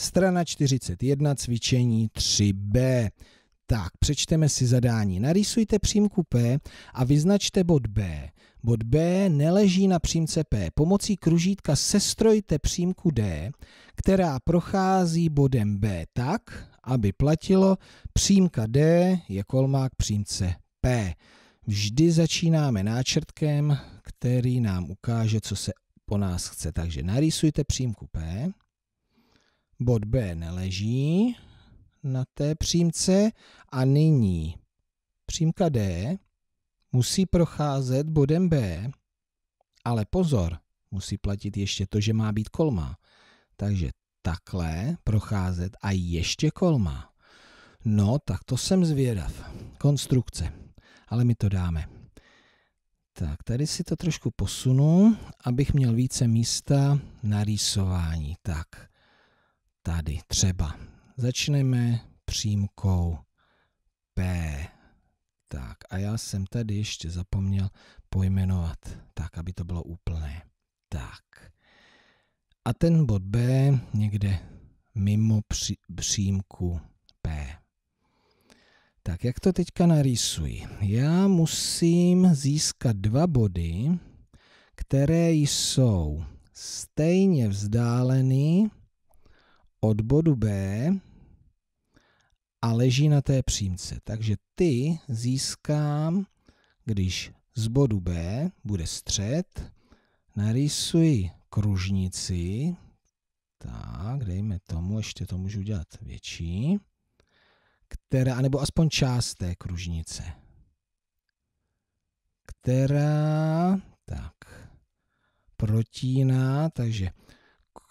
Strana 41, cvičení 3b. Tak, přečteme si zadání. Narýsujte přímku P a vyznačte bod B. Bod B neleží na přímce P. Pomocí kružítka sestrojte přímku D, která prochází bodem B tak, aby platilo přímka D je kolmák přímce P. Vždy začínáme náčrtkem, který nám ukáže, co se po nás chce. Takže narýsujte přímku P bod B neleží na té přímce a nyní přímka D musí procházet bodem B, ale pozor, musí platit ještě to, že má být kolma. Takže takhle procházet a ještě kolma. No, tak to jsem zvědav. Konstrukce. Ale my to dáme. Tak, tady si to trošku posunu, abych měl více místa na rýsování. Tak, tady třeba. Začneme přímkou P. Tak a já jsem tady ještě zapomněl pojmenovat tak, aby to bylo úplné. Tak. A ten bod B někde mimo při, přímku P. Tak jak to teďka narýsuji? Já musím získat dva body, které jsou stejně vzdáleny od bodu B a leží na té přímce. Takže ty získám, když z bodu B bude střed, narysuji kružnici, tak, dejme tomu, ještě to můžu dělat větší, která, nebo aspoň část té kružnice, která, tak, protíná, takže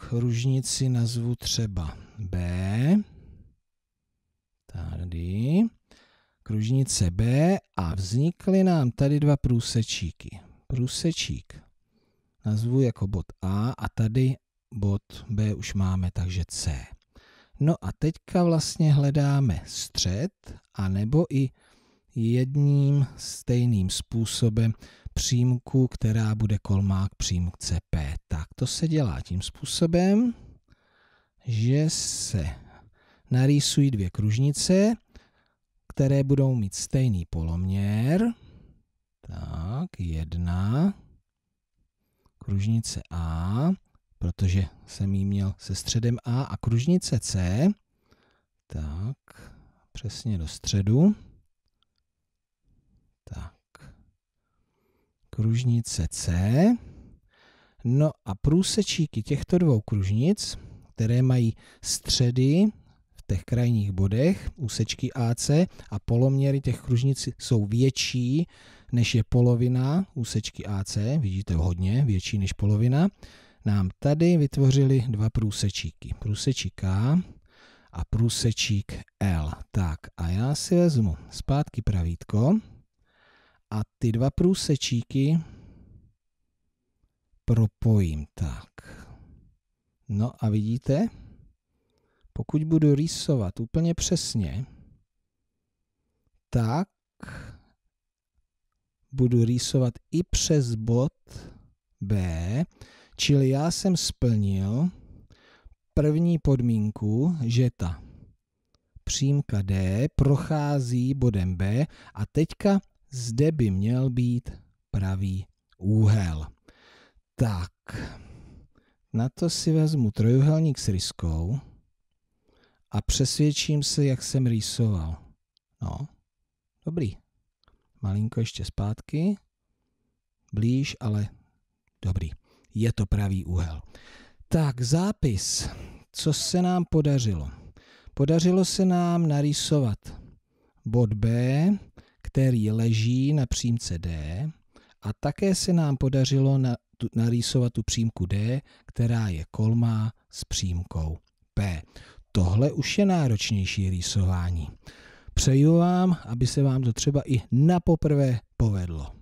kružnici nazvu třeba B. Tady. Kružnice B a vznikly nám tady dva průsečíky. Průsečík nazvu jako bod A a tady bod B už máme, takže C. No a teďka vlastně hledáme střed, nebo i jedním stejným způsobem přímku, která bude kolmá k přímce P. Tak to se dělá tím způsobem, že se narýsují dvě kružnice, které budou mít stejný poloměr. Tak, jedna kružnice A, protože jsem ji měl se středem A a kružnice C, tak přesně do středu. Tak kružnice C. No a průsečíky těchto dvou kružnic, které mají středy v těch krajních bodech, úsečky AC a poloměry těch kružnic jsou větší než je polovina úsečky AC, vidíte hodně větší než polovina, nám tady vytvořili dva průsečíky. Průsečík A a průsečík L. Tak a já si vezmu zpátky pravítko, a ty dva průsečíky propojím tak. No a vidíte, pokud budu rýsovat úplně přesně, tak budu rýsovat i přes bod B, čili já jsem splnil první podmínku, že ta přímka D prochází bodem B a teďka zde by měl být pravý úhel. Tak, na to si vezmu trojuhelník s ryskou a přesvědčím se, jak jsem rýsoval. No, dobrý. Malinko ještě zpátky. Blíž, ale dobrý. Je to pravý úhel. Tak, zápis. Co se nám podařilo? Podařilo se nám narýsovat bod B, který leží na přímce D a také se nám podařilo na, tu, narýsovat tu přímku D, která je kolmá s přímkou P. Tohle už je náročnější rýsování. Přeju vám, aby se vám to třeba i na poprvé povedlo.